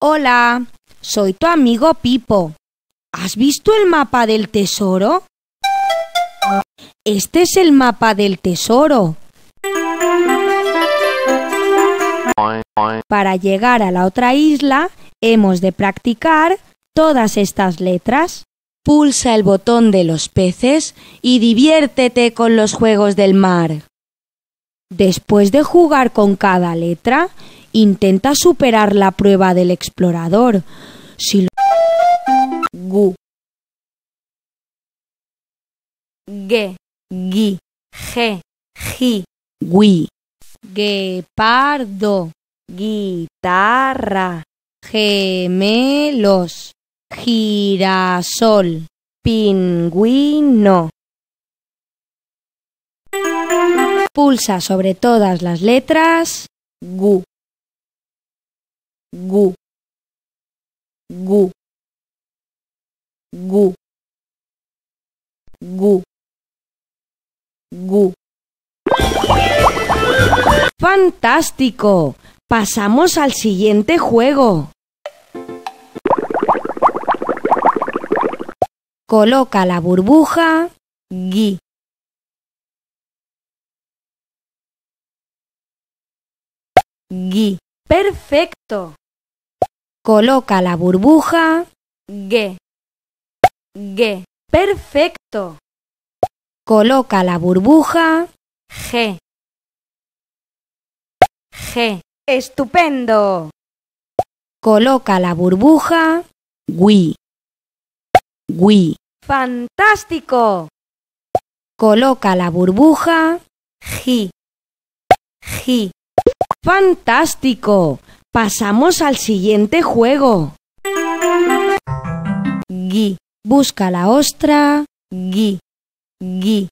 Hola, soy tu amigo Pipo. ¿Has visto el mapa del tesoro? Este es el mapa del tesoro. Para llegar a la otra isla, hemos de practicar todas estas letras. Pulsa el botón de los peces y diviértete con los juegos del mar. Después de jugar con cada letra, Intenta superar la prueba del explorador. Si lo... Gu. Ge. Gui. Ge. Gi. Gui. Guepardo. Guitarra. Gemelos. Girasol. Pingüino. Pulsa sobre todas las letras. Gu gu gu gu gu gu Fantástico. Pasamos al siguiente juego. Coloca la burbuja gui. Gui. Perfecto. Coloca la burbuja. G. G. Perfecto. Coloca la burbuja. G. G. Estupendo. Coloca la burbuja. Wi. Wi. Fantástico. Coloca la burbuja. G. G. Fantástico. Pasamos al siguiente juego. Gui. Busca la ostra. Gui. Gui.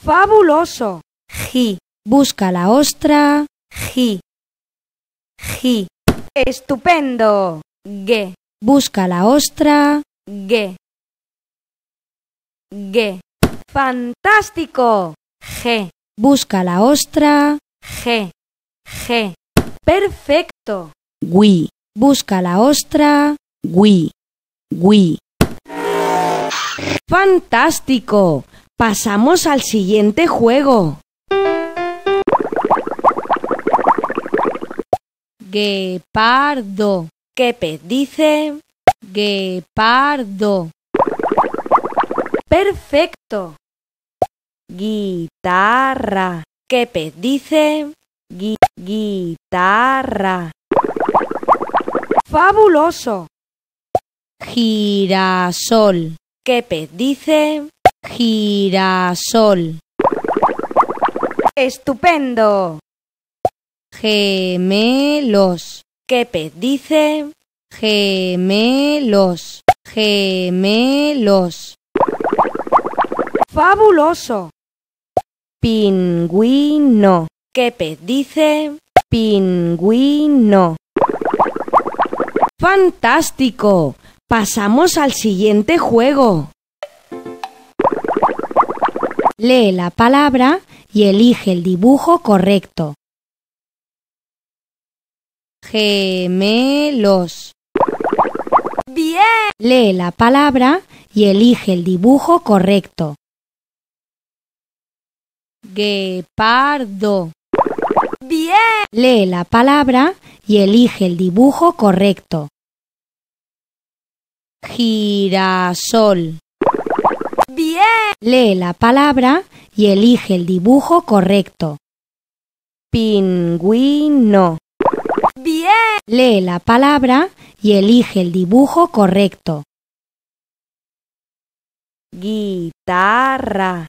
Fabuloso. Gi. Busca la ostra. Gi. Gi. Estupendo. Ge. Busca la ostra. Ge. Ge. Fantástico. G. Busca la ostra. G. G. Perfecto. Gui. Busca la ostra. Gui. Gui. ¡Fantástico! Pasamos al siguiente juego. Guepardo. pez dice. Guepardo. Perfecto. Guitarra. Quepez dice. guitarra. Fabuloso. Girasol. pez dice girasol. Estupendo. Gemelos. pez dice gemelos. Gemelos. Fabuloso. Pingüino. pez dice pingüino. Fantástico. Pasamos al siguiente juego. Lee la palabra y elige el dibujo correcto. Gemelos. Bien. Lee la palabra y elige el dibujo correcto. Guepardo. Bien. Lee la palabra y elige el dibujo correcto. Girasol. Bien. Lee la palabra y elige el dibujo correcto. Pingüino. Bien. Lee la palabra y elige el dibujo correcto. Guitarra.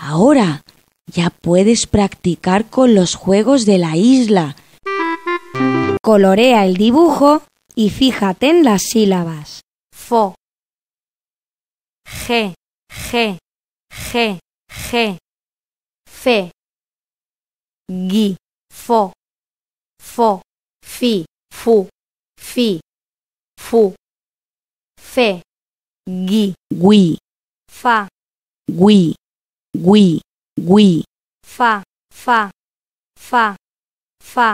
Ahora ya puedes practicar con los juegos de la isla. Colorea el dibujo y fíjate en las sílabas. Fo. G, G, G, G. Fe. Gui. Fo. Fo. Fi. Fu. Fi. Fu. Fe. Gui. Gui. Fa. Gui. Gui, gui. Fa, fa, fa, fa.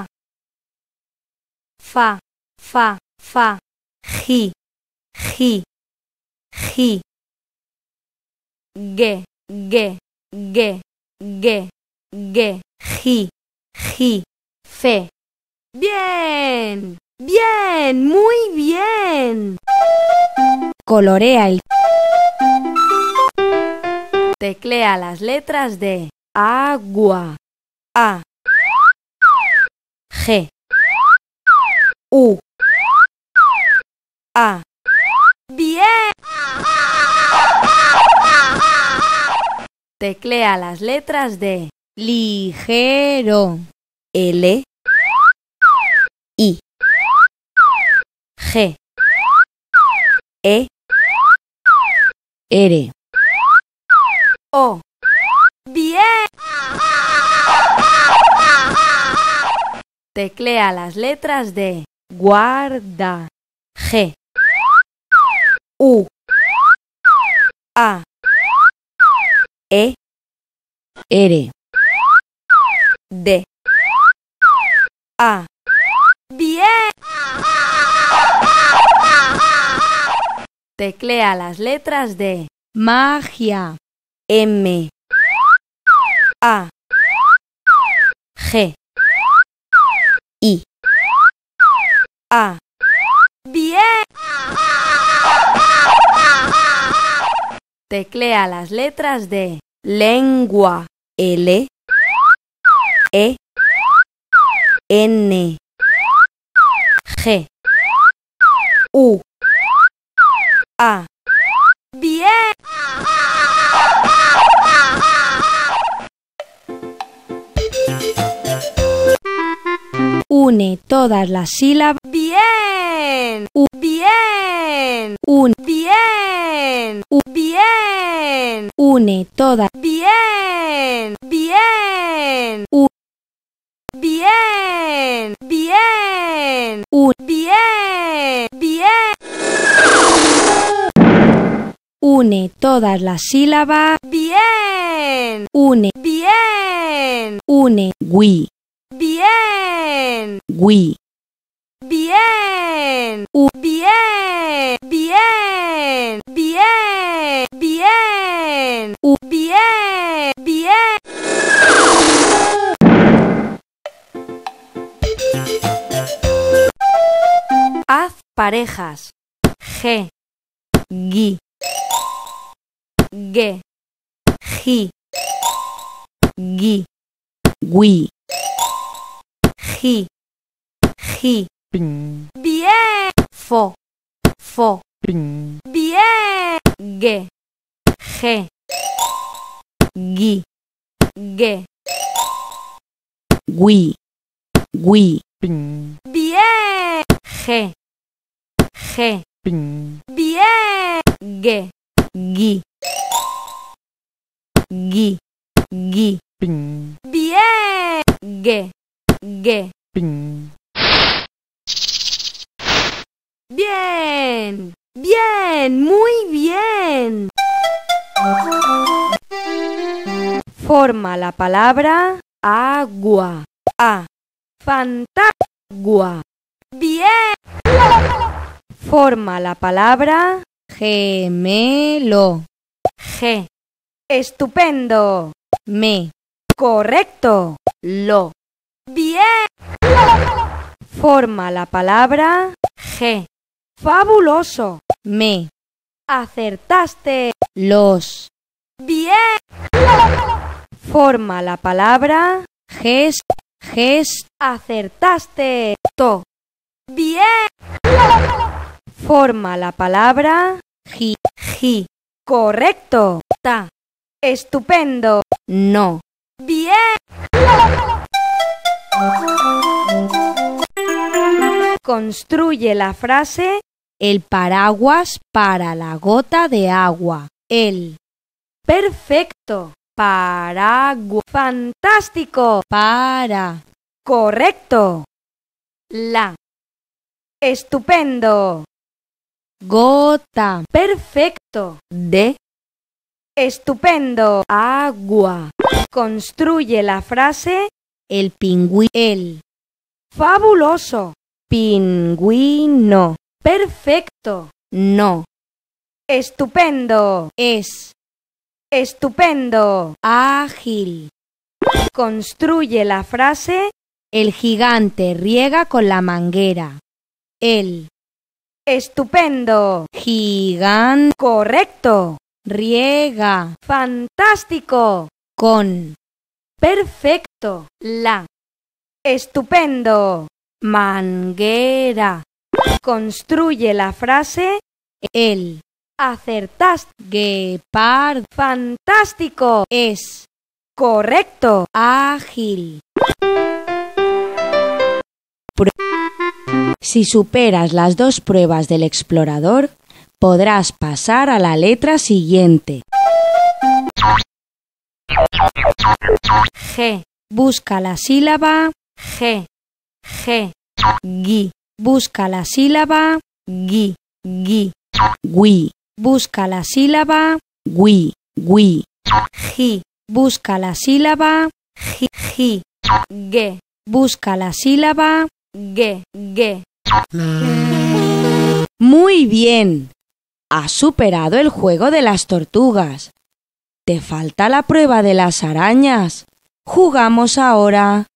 Fa, fa, fa. Gi, gi, gi. Ge, ge, ge, ge, ge. Gi, gi. Fe. Bien, bien, muy bien. Colorea el Teclea las letras de agua. A. G. U. A. Bien. Teclea las letras de ligero. L. I. G. E. R. ¡Bien! Teclea las letras de guarda. G. U. A. E. R. D. A. ¡Bien! Teclea las letras de magia. M A G I A Bien. Teclea las letras de lengua L E N G U A Bien. Une todas las sílabas. Bien. U bien. Un bien. U bien. Une todas. Bien. todas las sílabas. Bien. Une. Bien. Une. Gui. Bien. Gui. Bien. U. Bien. Bien. Bien. Bien. U. Bien. Bien. Haz parejas. G. Gui. G. G. gui, gui, G. G. Bien. Fo, fo, ping. Bien. G. G. gui, G, gui, gui, ping. Bien. G. G. ping. Bien. G. gui gui, gui. Bien. Ge, Bien. Bien, muy bien. Forma la palabra agua. A. Fantagua. Bien. Forma la palabra gemelo. G. Estupendo. Me. Correcto. Lo. Bien. Forma la palabra G. Fabuloso. Me. Acertaste. Los. Bien. Forma la palabra Ges. Ges. Acertaste. To. Bien. Forma la palabra Gi. Gi. Correcto. Ta. Estupendo. No. Bien. Construye la frase El paraguas para la gota de agua. El. Perfecto. Paraguas. Fantástico. Para. Correcto. La. Estupendo. Gota. Perfecto. De. Estupendo. Agua. Construye la frase el pingüino. El. Fabuloso. Pingüino. Perfecto. No. Estupendo. Es. Estupendo. Ágil. Construye la frase el gigante riega con la manguera. El. Estupendo. Gigante. Correcto. Riega. Fantástico. Con. Perfecto. La. Estupendo. Manguera. Construye la frase el. Acertaste. Guepard. Fantástico. Es. Correcto. Ágil. Si superas las dos pruebas del explorador, podrás pasar a la letra siguiente. G. Busca la sílaba G. G. Gui. Busca la sílaba Gui. Gui. Gui. Busca la sílaba Gui. Gui. Gi. Busca la sílaba Gi. Gi. Ge. Busca la sílaba Ge. Ge. Muy bien. Has superado el juego de las tortugas. Te falta la prueba de las arañas. Jugamos ahora.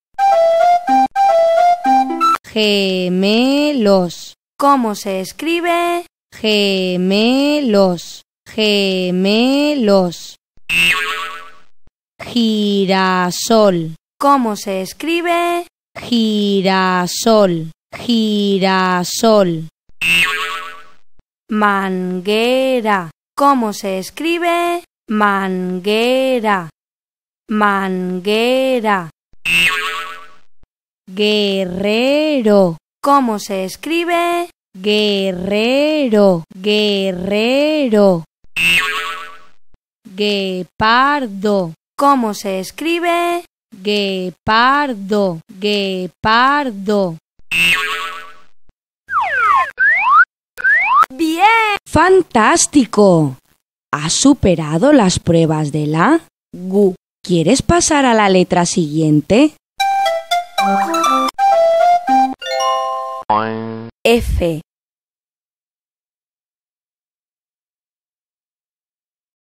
Gemelos. ¿Cómo se escribe? Gemelos. Gemelos. Girasol. ¿Cómo se escribe? Girasol. Girasol manguera. ¿Cómo se escribe? Manguera. Manguera. Guerrero. ¿Cómo se escribe? Guerrero. Guerrero. Guepardo. ¿Cómo se escribe? Guepardo. Guepardo. ¡Bien! ¡Fantástico! ¿Has superado las pruebas de la GU? ¿Quieres pasar a la letra siguiente? F